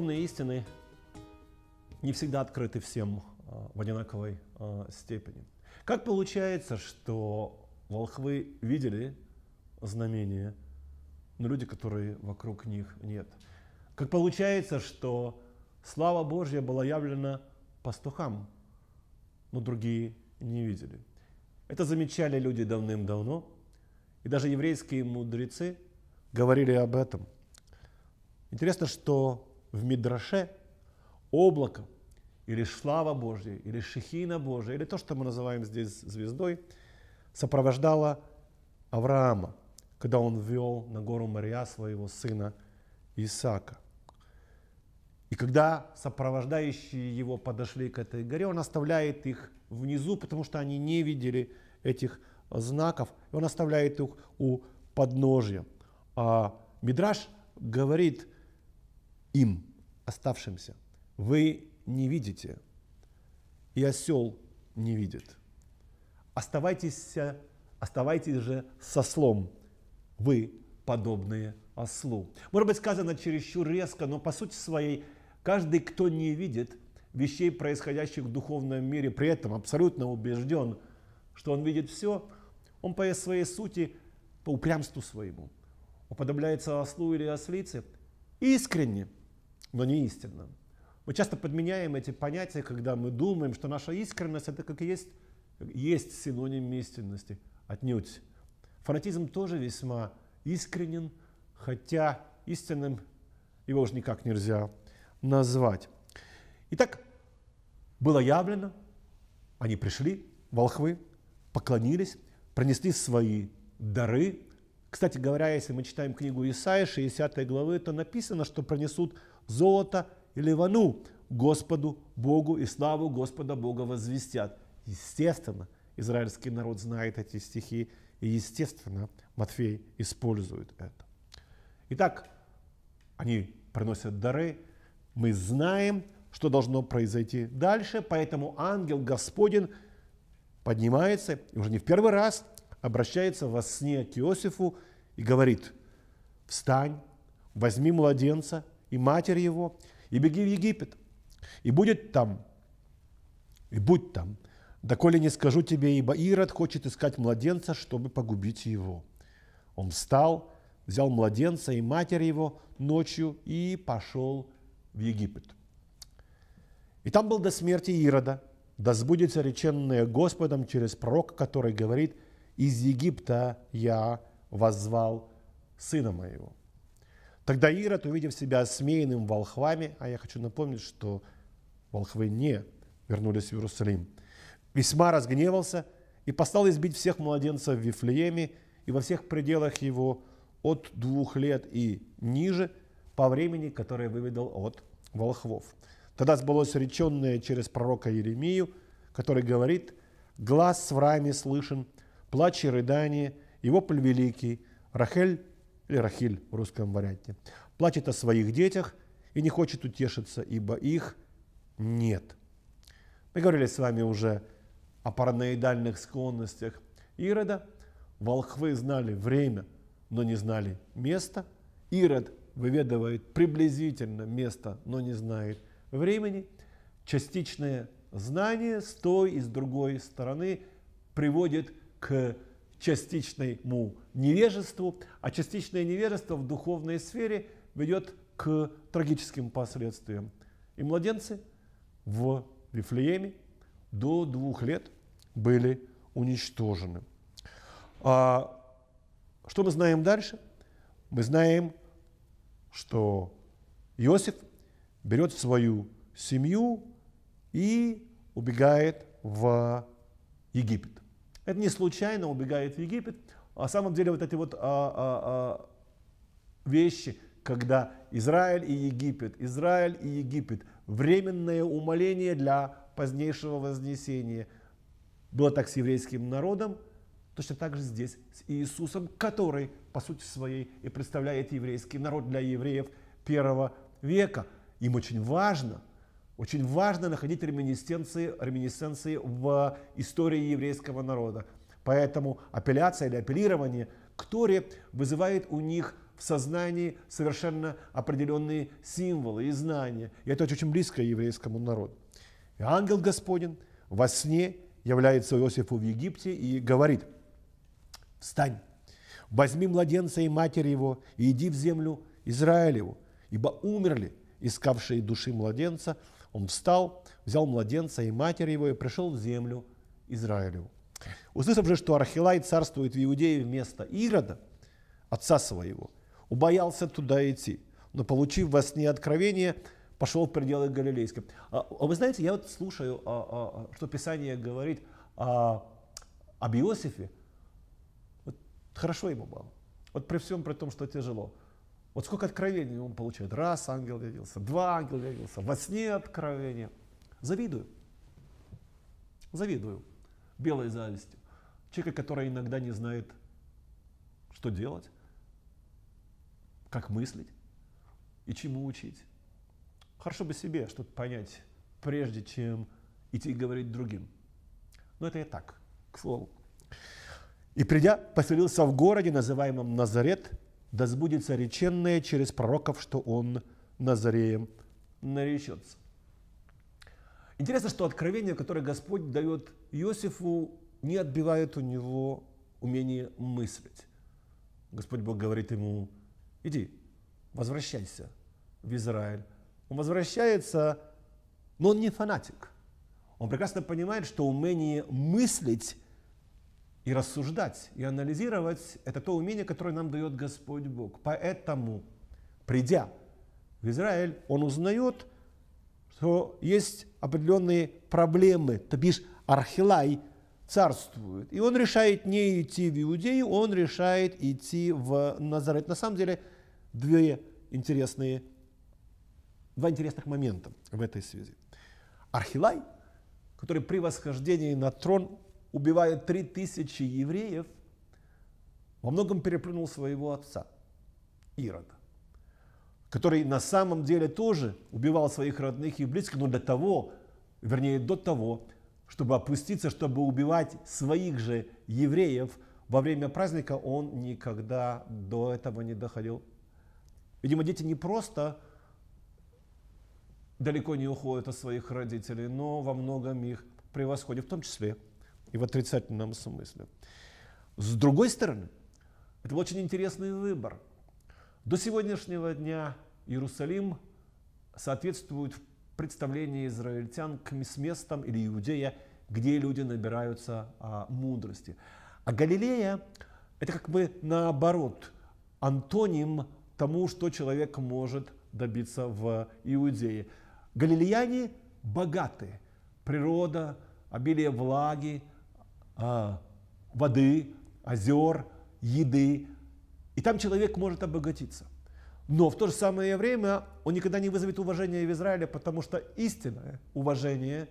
духовные истины не всегда открыты всем а, в одинаковой а, степени. Как получается, что волхвы видели знамения, но люди, которые вокруг них, нет? Как получается, что слава Божья была явлена пастухам, но другие не видели? Это замечали люди давным-давно, и даже еврейские мудрецы говорили об этом. Интересно, что в Мидраше облако, или слава Божья, или шехина Божья, или то, что мы называем здесь звездой, сопровождало Авраама, когда он вел на гору Мария своего сына Исаака. И когда сопровождающие его подошли к этой горе, он оставляет их внизу, потому что они не видели этих знаков, и он оставляет их у подножья. А Мидраш говорит – им, оставшимся, вы не видите, и осел не видит. Оставайтесь, оставайтесь же со слом, вы подобные ослу. Может быть, сказано чересчур резко, но по сути своей каждый, кто не видит вещей, происходящих в духовном мире, при этом абсолютно убежден, что он видит все, он по своей сути, по упрямству своему, уподобляется ослу или ослице, искренне – но не истинным. Мы часто подменяем эти понятия, когда мы думаем, что наша искренность – это как есть, есть синоним истинности. Отнюдь. Фанатизм тоже весьма искренен, хотя истинным его уже никак нельзя назвать. Итак, было явлено, они пришли, волхвы, поклонились, принесли свои дары. Кстати говоря, если мы читаем книгу Исаия, 60 главы, то написано, что принесут золото и Ливану, Господу Богу и славу Господа Бога возвестят. Естественно, израильский народ знает эти стихи, и естественно, Матфей использует это. Итак, они приносят дары, мы знаем, что должно произойти дальше, поэтому ангел Господен поднимается, и уже не в первый раз обращается во сне к Иосифу и говорит, «Встань, возьми младенца – и матерь его, и беги в Египет, и будет там, и будь там, доколе не скажу тебе, ибо Ирод хочет искать младенца, чтобы погубить его. Он встал, взял младенца и матерь его ночью и пошел в Египет. И там был до смерти Ирода, да сбудется реченное Господом через пророк, который говорит, из Египта я воззвал сына моего. Тогда Ирод, увидев себя осмеянным волхвами, а я хочу напомнить, что волхвы не вернулись в Иерусалим, весьма разгневался и послал избить всех младенцев в Вифлееме и во всех пределах его от двух лет и ниже по времени, которое выведал от волхвов. Тогда сбылось реченное через пророка Еремию, который говорит «Глаз в раме слышен, плач и рыдание, его пль великий, Рахель или Рахиль в русском варианте. Плачет о своих детях и не хочет утешиться, ибо их нет. Мы говорили с вами уже о параноидальных склонностях Ирода. Волхвы знали время, но не знали место. Ирод выведывает приблизительно место, но не знает времени. Частичное знание с той и с другой стороны приводит к частичному невежеству, а частичное невежество в духовной сфере ведет к трагическим последствиям. И младенцы в Вифлееме до двух лет были уничтожены. А что мы знаем дальше? Мы знаем, что Иосиф берет свою семью и убегает в Египет. Это не случайно убегает в Египет. А на самом деле вот эти вот а, а, а, вещи, когда Израиль и Египет, Израиль и Египет, временное умоление для позднейшего вознесения. Было так с еврейским народом, точно так же здесь с Иисусом, который, по сути своей, и представляет еврейский народ для евреев первого века. Им очень важно – очень важно находить реминисценции, реминисценции в истории еврейского народа. Поэтому апелляция или апеллирование к Торе вызывает у них в сознании совершенно определенные символы и знания. И это очень близко еврейскому народу. И ангел Господень во сне является Иосифу в Египте и говорит, «Встань, возьми младенца и матерь его, и иди в землю Израилеву, ибо умерли искавшие души младенца, он встал, взял младенца и матери его и пришел в землю Израилю. Услышав же, что Архилай царствует в Иудее вместо Ирода, отца своего, убоялся туда идти, но, получив во сне откровение, пошел в пределы Галилейской. А, а вы знаете, я вот слушаю, а, а, что Писание говорит а, об Иосифе. Вот хорошо ему было. Вот при всем при том, что тяжело. Вот сколько откровений он получает. Раз ангел явился, два ангела явился, во сне откровения. Завидую. Завидую белой завистью. Человека, который иногда не знает, что делать, как мыслить и чему учить. Хорошо бы себе что-то понять, прежде чем идти говорить другим. Но это я так, к слову. И придя, поселился в городе, называемом Назарет, да сбудется реченное через пророков, что он Назареем наречется. Интересно, что откровение, которое Господь дает Иосифу, не отбивает у него умение мыслить. Господь Бог говорит ему, иди, возвращайся в Израиль. Он возвращается, но он не фанатик. Он прекрасно понимает, что умение мыслить – и рассуждать, и анализировать, это то умение, которое нам дает Господь Бог. Поэтому, придя в Израиль, он узнает, что есть определенные проблемы, то бишь Архилай царствует. И он решает не идти в Иудею, он решает идти в Назарет. На самом деле, две интересные, два интересных момента в этой связи. Архилай, который при восхождении на трон убивает 3000 евреев, во многом переплюнул своего отца, Ирода, который на самом деле тоже убивал своих родных и близких, но для того, вернее, до того, чтобы опуститься, чтобы убивать своих же евреев во время праздника, он никогда до этого не доходил. Видимо, дети не просто далеко не уходят от своих родителей, но во многом их превосходят, в том числе – и в отрицательном смысле. С другой стороны, это был очень интересный выбор. До сегодняшнего дня Иерусалим соответствует в израильтян к местам или Иудея, где люди набираются а, мудрости. А Галилея – это как бы наоборот, антоним тому, что человек может добиться в Иудее. Галилеяне богаты. Природа, обилие влаги, а, воды, озер, еды. И там человек может обогатиться. Но в то же самое время он никогда не вызовет уважения в Израиле, потому что истинное уважение,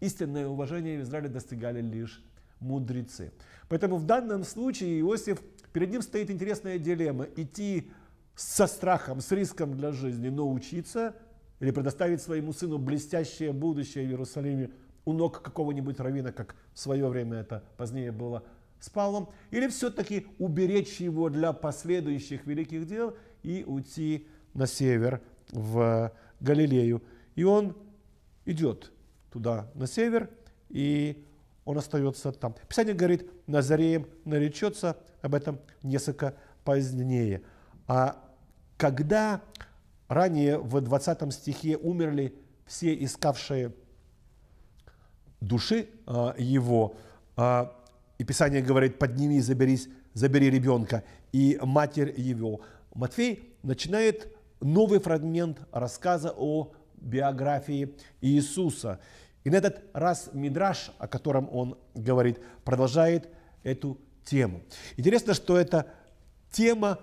истинное уважение в Израиле достигали лишь мудрецы. Поэтому в данном случае Иосиф, перед ним стоит интересная дилемма. Идти со страхом, с риском для жизни, но учиться или предоставить своему сыну блестящее будущее в Иерусалиме – у ног какого-нибудь равина, как в свое время это позднее было с Павлом, или все-таки уберечь его для последующих великих дел и уйти на север, в Галилею. И он идет туда, на север, и он остается там. Писание говорит, Назареем наречется, об этом несколько позднее. А когда ранее в 20 стихе умерли все искавшие души а, его. А, и Писание говорит, подними заберись, забери ребенка, и матерь его. Матфей начинает новый фрагмент рассказа о биографии Иисуса. И на этот раз Мидраш, о котором он говорит, продолжает эту тему. Интересно, что это тема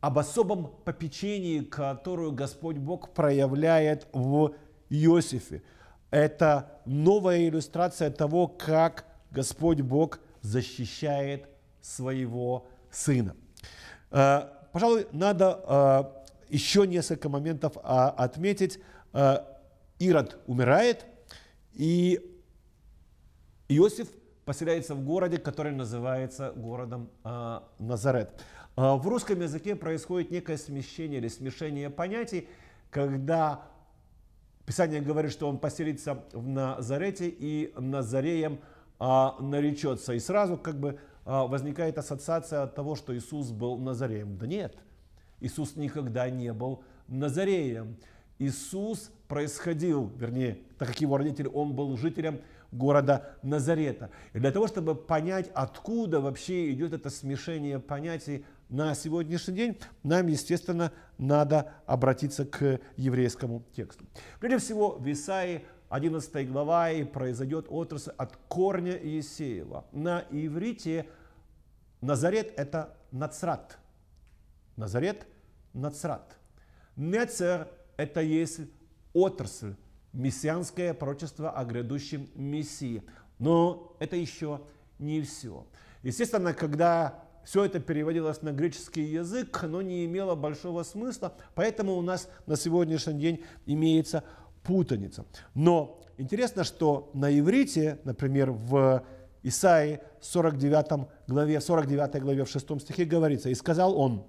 об особом попечении, которую Господь Бог проявляет в Иосифе. Это новая иллюстрация того, как Господь Бог защищает своего сына. Э, пожалуй, надо э, еще несколько моментов а, отметить. Э, Ирод умирает, и Иосиф поселяется в городе, который называется городом Назарет. В русском языке происходит некое смещение или смешение понятий, когда Писание говорит, что он поселится в Назарете и Назареем а, наречется. И сразу как бы а, возникает ассоциация от того, что Иисус был Назареем. Да нет, Иисус никогда не был Назареем. Иисус происходил, вернее, так как его родители, он был жителем города Назарета. И для того, чтобы понять, откуда вообще идет это смешение понятий на сегодняшний день, нам, естественно, надо обратиться к еврейскому тексту. Прежде всего, в Исаии 11 глава и произойдет отрасль от корня Иесеева. На иврите Назарет – это Нацрат. Назарет – Нацрат. Нецер – это есть отрасль, мессианское прочество о грядущем Мессии. Но это еще не все. Естественно, когда все это переводилось на греческий язык, оно не имело большого смысла, поэтому у нас на сегодняшний день имеется путаница. Но интересно, что на иврите, например, в Исаии 49 главе, 49 главе в 6 стихе говорится, «И сказал он,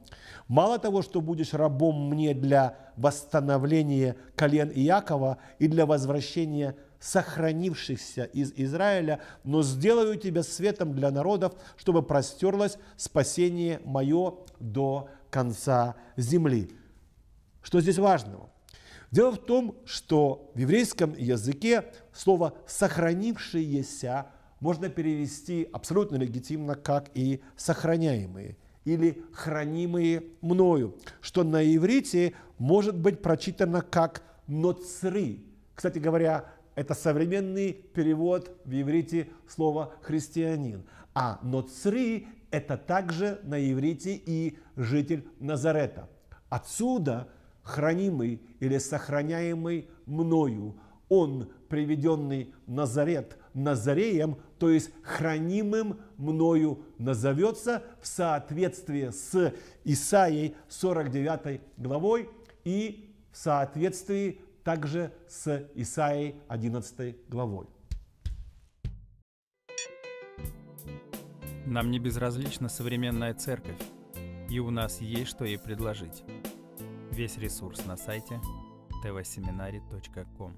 мало того, что будешь рабом мне для восстановления колен Иакова и для возвращения сохранившихся из Израиля, но сделаю тебя светом для народов, чтобы простерлось спасение мое до конца земли». Что здесь важного? Дело в том, что в еврейском языке слово «сохранившиеся» можно перевести абсолютно легитимно как и сохраняемые или хранимые мною, что на иврите может быть прочитано как «ноцри». Кстати говоря, это современный перевод в иврите слова «христианин». А «ноцри» – это также на иврите и житель Назарета. Отсюда хранимый или сохраняемый мною, он, приведенный Назарет – Назареем, то есть хранимым мною назовется в соответствии с Исаией 49 главой и в соответствии также с Исаией 11 главой. Нам не безразлична современная церковь, и у нас есть что ей предложить. Весь ресурс на сайте tvseminary.com.